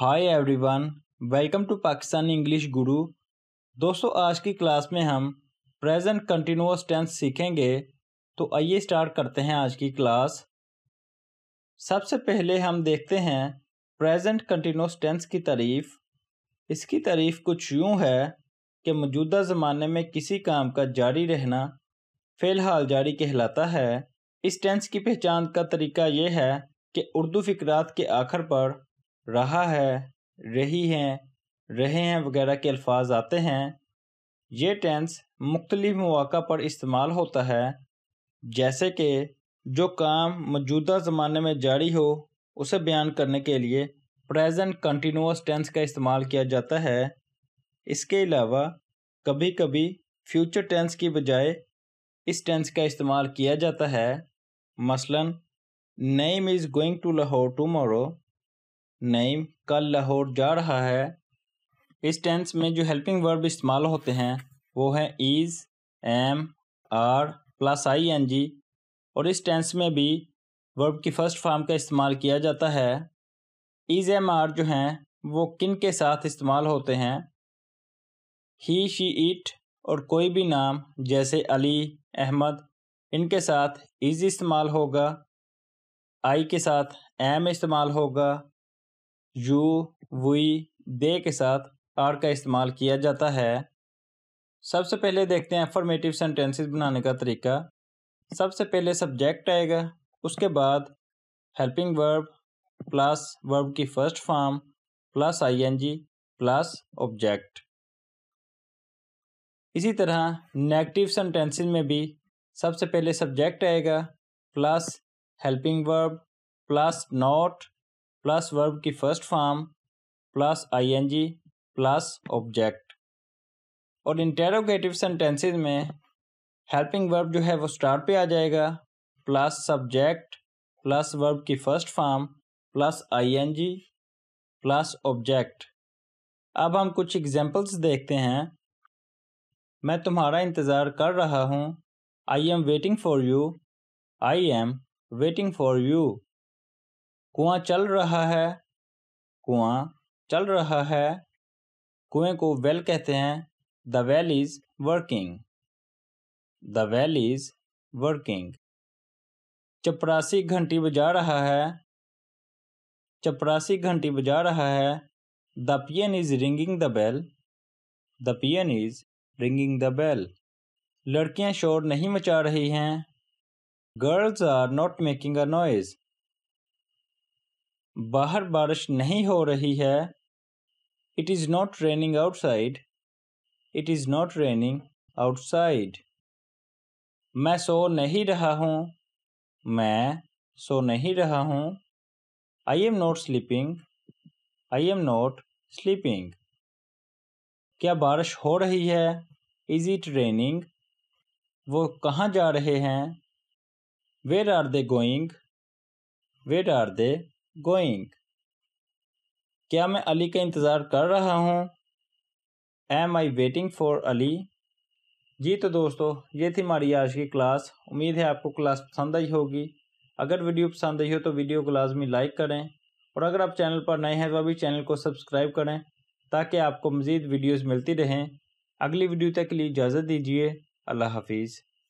hi everyone welcome to Pakistan English guru दोस्तों आज की क्लास में हम प्रेजेंट कंटिन्यूस टेंस सीखेंगे तो आइए स्टार्ट करते हैं आज की क्लास सबसे पहले हम देखते हैं प्रेजेंट कंटिन्यूस टेंस की तारीफ इसकी तारीफ कुछ यूँ है कि मौजूदा ज़माने में किसी काम का जारी रहना फ़िलहाल जारी कहलाता है इस टेंस की पहचान का तरीका यह है कि उर्दू फ़िक्रात के आखिर पर रहा है रही हैं रहे हैं वगैरह के अल्फाज आते हैं ये टेंस मुख्तलि मौका पर इस्तेमाल होता है जैसे कि जो काम मौजूदा ज़माने में जारी हो उसे बयान करने के लिए प्रेजेंट कंटिन्यूस टेंस का इस्तेमाल किया जाता है इसके अलावा कभी कभी फ्यूचर टेंस की बजाय इस टेंस का इस्तेमाल किया जाता है मसलन name is going to Lahore tomorrow Naeem कल लाहौर जा रहा है इस टेंस में जो हेल्पिंग वर्ब इस्तेमाल होते हैं वो है is am are plus I N G और इस टेंस में भी वर्ब की फ़र्स्ट फॉर्म का इस्तेमाल किया जाता है इज़ एम आर जो हैं वो किन के साथ इस्तेमाल होते हैं ही शी इट और कोई भी नाम जैसे अली अहमद इनके साथ इज़ इस्तेमाल होगा आई के साथ एम इस्तेमाल होगा यू वी दे के साथ आर का इस्तेमाल किया जाता है सबसे पहले देखते हैं अफर्मेटिव सेंटेंसेस बनाने का तरीका सबसे पहले सब्जेक्ट आएगा उसके बाद हेल्पिंग वर्ब प्लस वर्ब की first form plus ING plus object इसी तरह नेगेटिव सेंटेंसेस में भी सबसे पहले सब्जेक्ट आएगा plus helping verb plus not plus verb की first form plus ING plus object और इंटेरोगेटिव सेंटेंसेस में हेल्पिंग वर्ब जो है वो स्टार्ट पे आ जाएगा प्लस सब्जेक्ट प्लस वर्ब की first form plus ING plus object अब हम कुछ एग्जांपल्स देखते हैं मैं तुम्हारा इंतज़ार कर रहा हूँ I am waiting for you I am waiting for you कुआं चल रहा है कुआं चल रहा है कुएं को वेल कहते हैं the well is working the well is working चपरासी घंटी बजा रहा है चपरासी घंटी बजा रहा है the peon is ringing the bell the peon is ringing the bell लड़कियां शोर नहीं मचा रही हैं girls are not making a noise बाहर बारिश नहीं हो रही है it is not raining outside it is not raining outside मैं सो नहीं रहा हूँ मैं सो नहीं रहा हूँ I am not sleeping I am not sleeping क्या बारिश हो रही है इज़ इट रेनिंग वो कहाँ जा रहे हैं where are they going where are they going क्या मैं अली का इंतज़ार कर रहा हूँ am I waiting for Ali जी तो दोस्तों ये थी हमारी आज की क्लास उम्मीद है आपको क्लास पसंद आई होगी अगर वीडियो पसंद आई हो तो वीडियो को लाजमी लाइक करें और अगर आप चैनल पर नए हैं तो अभी चैनल को सब्सक्राइब करें ताकि आपको मज़ीद वीडियोज़ मिलती रहें अगली वीडियो तक के लिए इजाज़त दीजिए अल्लाह हाफिज़